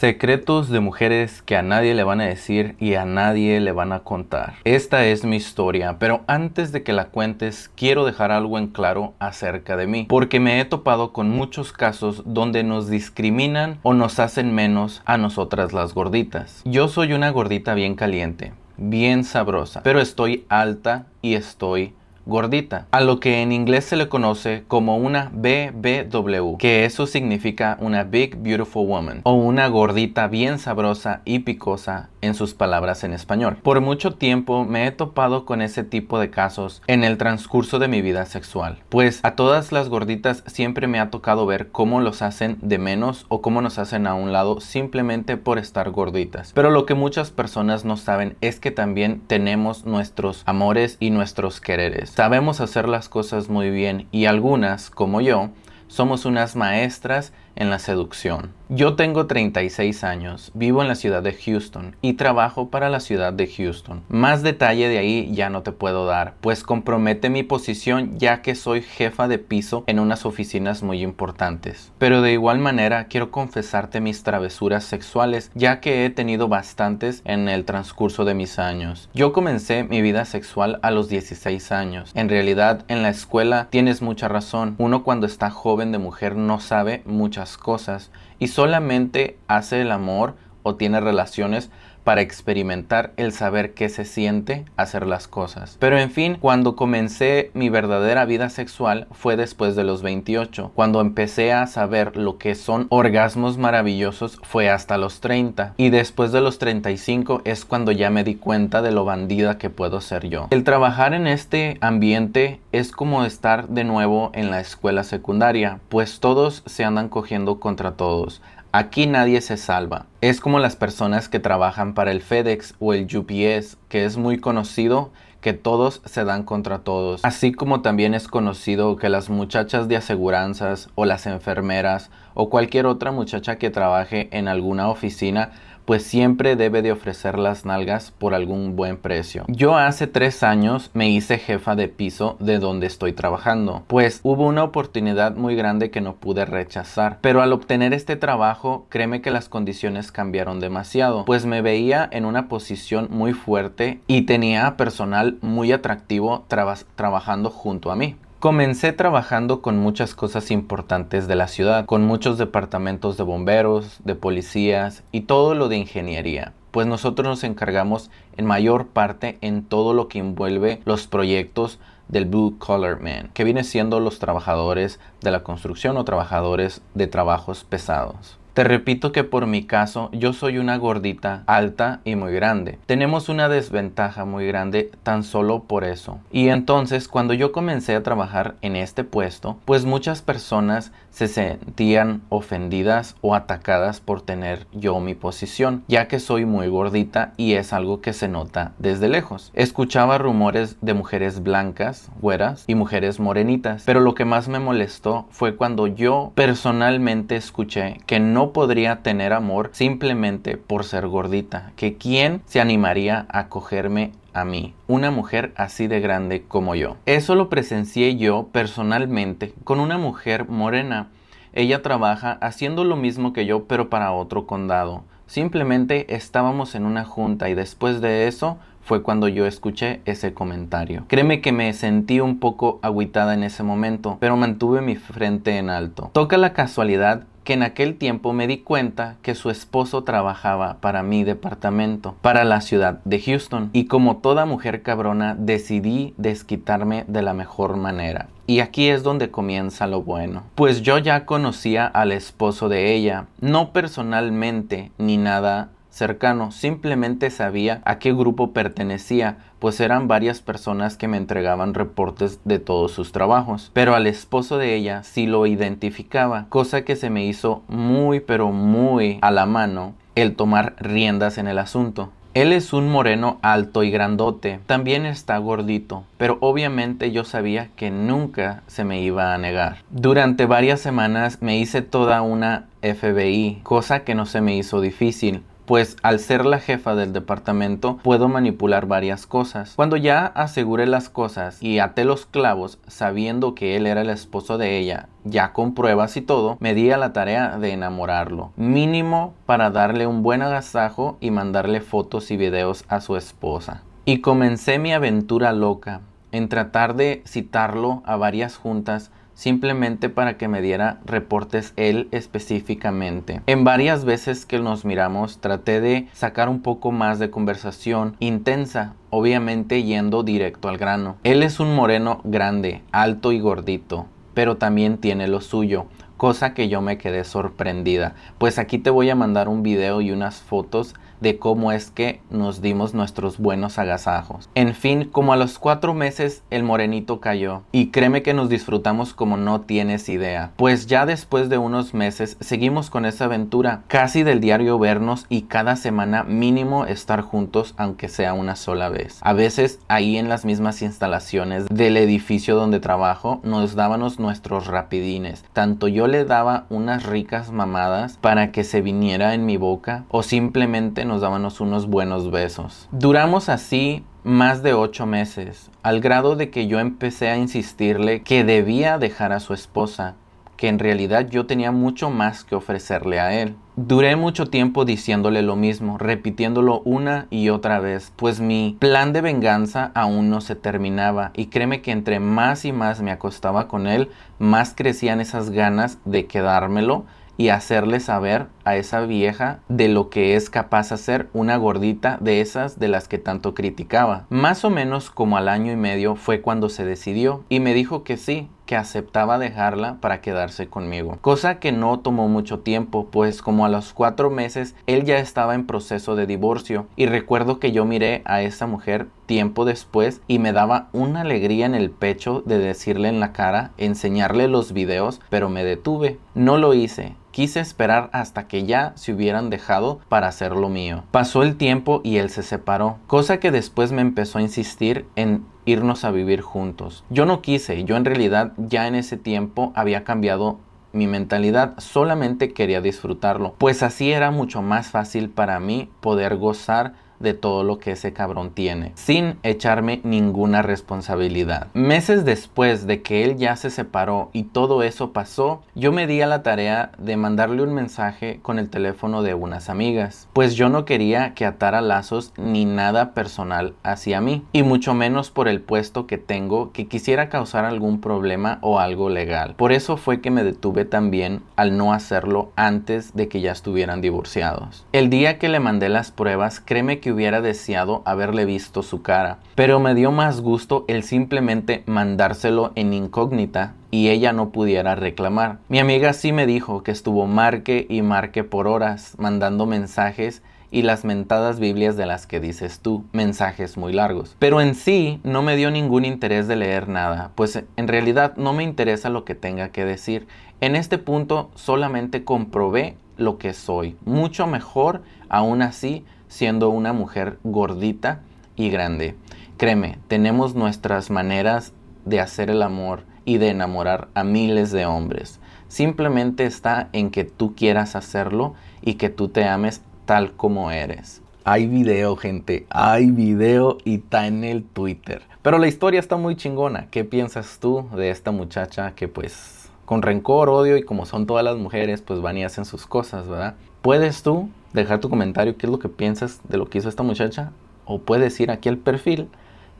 Secretos de mujeres que a nadie le van a decir y a nadie le van a contar. Esta es mi historia, pero antes de que la cuentes quiero dejar algo en claro acerca de mí, porque me he topado con muchos casos donde nos discriminan o nos hacen menos a nosotras las gorditas. Yo soy una gordita bien caliente, bien sabrosa, pero estoy alta y estoy gordita, a lo que en inglés se le conoce como una BBW, que eso significa una Big Beautiful Woman o una gordita bien sabrosa y picosa en sus palabras en español. Por mucho tiempo me he topado con ese tipo de casos en el transcurso de mi vida sexual, pues a todas las gorditas siempre me ha tocado ver cómo los hacen de menos o cómo nos hacen a un lado simplemente por estar gorditas. Pero lo que muchas personas no saben es que también tenemos nuestros amores y nuestros quereres. Sabemos hacer las cosas muy bien y algunas, como yo, somos unas maestras en la seducción. Yo tengo 36 años, vivo en la ciudad de Houston y trabajo para la ciudad de Houston. Más detalle de ahí ya no te puedo dar, pues compromete mi posición ya que soy jefa de piso en unas oficinas muy importantes. Pero de igual manera quiero confesarte mis travesuras sexuales ya que he tenido bastantes en el transcurso de mis años. Yo comencé mi vida sexual a los 16 años. En realidad en la escuela tienes mucha razón, uno cuando está joven de mujer no sabe muchas cosas y solamente hace el amor o tiene relaciones para experimentar el saber qué se siente hacer las cosas. Pero en fin, cuando comencé mi verdadera vida sexual fue después de los 28. Cuando empecé a saber lo que son orgasmos maravillosos fue hasta los 30. Y después de los 35 es cuando ya me di cuenta de lo bandida que puedo ser yo. El trabajar en este ambiente es como estar de nuevo en la escuela secundaria, pues todos se andan cogiendo contra todos. Aquí nadie se salva. Es como las personas que trabajan para el FedEx o el UPS, que es muy conocido que todos se dan contra todos. Así como también es conocido que las muchachas de aseguranzas o las enfermeras o cualquier otra muchacha que trabaje en alguna oficina, pues siempre debe de ofrecer las nalgas por algún buen precio. Yo hace tres años me hice jefa de piso de donde estoy trabajando, pues hubo una oportunidad muy grande que no pude rechazar, pero al obtener este trabajo, créeme que las condiciones cambiaron demasiado, pues me veía en una posición muy fuerte y tenía personal muy atractivo trabajando junto a mí. Comencé trabajando con muchas cosas importantes de la ciudad, con muchos departamentos de bomberos, de policías y todo lo de ingeniería pues nosotros nos encargamos en mayor parte en todo lo que envuelve los proyectos del Blue Collar Man, que viene siendo los trabajadores de la construcción o trabajadores de trabajos pesados. Te repito que por mi caso yo soy una gordita alta y muy grande. Tenemos una desventaja muy grande tan solo por eso. Y entonces cuando yo comencé a trabajar en este puesto, pues muchas personas se sentían ofendidas o atacadas por tener yo mi posición, ya que soy muy gordita y es algo que se nota desde lejos. Escuchaba rumores de mujeres blancas, güeras y mujeres morenitas, pero lo que más me molestó fue cuando yo personalmente escuché que no podría tener amor simplemente por ser gordita, que quién se animaría a cogerme a mí, una mujer así de grande como yo. Eso lo presencié yo personalmente con una mujer morena. Ella trabaja haciendo lo mismo que yo pero para otro condado. Simplemente estábamos en una junta y después de eso fue cuando yo escuché ese comentario. Créeme que me sentí un poco agüitada en ese momento, pero mantuve mi frente en alto. Toca la casualidad que en aquel tiempo me di cuenta que su esposo trabajaba para mi departamento, para la ciudad de Houston, y como toda mujer cabrona decidí desquitarme de la mejor manera. Y aquí es donde comienza lo bueno. Pues yo ya conocía al esposo de ella, no personalmente ni nada cercano, simplemente sabía a qué grupo pertenecía, pues eran varias personas que me entregaban reportes de todos sus trabajos, pero al esposo de ella sí lo identificaba, cosa que se me hizo muy pero muy a la mano el tomar riendas en el asunto. Él es un moreno alto y grandote, también está gordito, pero obviamente yo sabía que nunca se me iba a negar. Durante varias semanas me hice toda una FBI, cosa que no se me hizo difícil, pues al ser la jefa del departamento puedo manipular varias cosas. Cuando ya aseguré las cosas y até los clavos sabiendo que él era el esposo de ella, ya con pruebas y todo, me di a la tarea de enamorarlo. Mínimo para darle un buen agasajo y mandarle fotos y videos a su esposa. Y comencé mi aventura loca en tratar de citarlo a varias juntas simplemente para que me diera reportes él específicamente. En varias veces que nos miramos traté de sacar un poco más de conversación intensa, obviamente yendo directo al grano. Él es un moreno grande, alto y gordito, pero también tiene lo suyo cosa que yo me quedé sorprendida. Pues aquí te voy a mandar un video y unas fotos de cómo es que nos dimos nuestros buenos agasajos. En fin, como a los cuatro meses el morenito cayó y créeme que nos disfrutamos como no tienes idea, pues ya después de unos meses seguimos con esa aventura, casi del diario vernos y cada semana mínimo estar juntos aunque sea una sola vez. A veces ahí en las mismas instalaciones del edificio donde trabajo nos dábamos nuestros rapidines, tanto yo le daba unas ricas mamadas para que se viniera en mi boca o simplemente nos dábamos unos buenos besos. Duramos así más de ocho meses, al grado de que yo empecé a insistirle que debía dejar a su esposa, que en realidad yo tenía mucho más que ofrecerle a él. Duré mucho tiempo diciéndole lo mismo, repitiéndolo una y otra vez, pues mi plan de venganza aún no se terminaba y créeme que entre más y más me acostaba con él, más crecían esas ganas de quedármelo y hacerle saber a esa vieja de lo que es capaz hacer una gordita de esas de las que tanto criticaba. Más o menos como al año y medio fue cuando se decidió y me dijo que sí, que aceptaba dejarla para quedarse conmigo, cosa que no tomó mucho tiempo, pues como a los cuatro meses él ya estaba en proceso de divorcio y recuerdo que yo miré a esa mujer tiempo después y me daba una alegría en el pecho de decirle en la cara, enseñarle los videos, pero me detuve. No lo hice, Quise esperar hasta que ya se hubieran dejado para hacer lo mío. Pasó el tiempo y él se separó, cosa que después me empezó a insistir en irnos a vivir juntos. Yo no quise, yo en realidad ya en ese tiempo había cambiado mi mentalidad, solamente quería disfrutarlo, pues así era mucho más fácil para mí poder gozar de todo lo que ese cabrón tiene, sin echarme ninguna responsabilidad. Meses después de que él ya se separó y todo eso pasó, yo me di a la tarea de mandarle un mensaje con el teléfono de unas amigas, pues yo no quería que atara lazos ni nada personal hacia mí, y mucho menos por el puesto que tengo que quisiera causar algún problema o algo legal. Por eso fue que me detuve también al no hacerlo antes de que ya estuvieran divorciados. El día que le mandé las pruebas, créeme que hubiera deseado haberle visto su cara, pero me dio más gusto el simplemente mandárselo en incógnita y ella no pudiera reclamar. Mi amiga sí me dijo que estuvo marque y marque por horas mandando mensajes y las mentadas Biblias de las que dices tú, mensajes muy largos. Pero en sí no me dio ningún interés de leer nada, pues en realidad no me interesa lo que tenga que decir. En este punto solamente comprobé lo que soy, mucho mejor aún así siendo una mujer gordita y grande. Créeme, tenemos nuestras maneras de hacer el amor y de enamorar a miles de hombres. Simplemente está en que tú quieras hacerlo y que tú te ames tal como eres. Hay video, gente, hay video y está en el Twitter. Pero la historia está muy chingona. ¿Qué piensas tú de esta muchacha que pues con rencor, odio y como son todas las mujeres, pues van y hacen sus cosas, ¿verdad? ¿Puedes tú dejar tu comentario qué es lo que piensas de lo que hizo esta muchacha? O puedes ir aquí al perfil,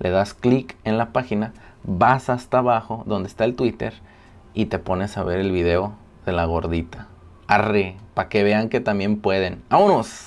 le das clic en la página, vas hasta abajo donde está el Twitter y te pones a ver el video de la gordita. Arre, para que vean que también pueden. ¡Vámonos!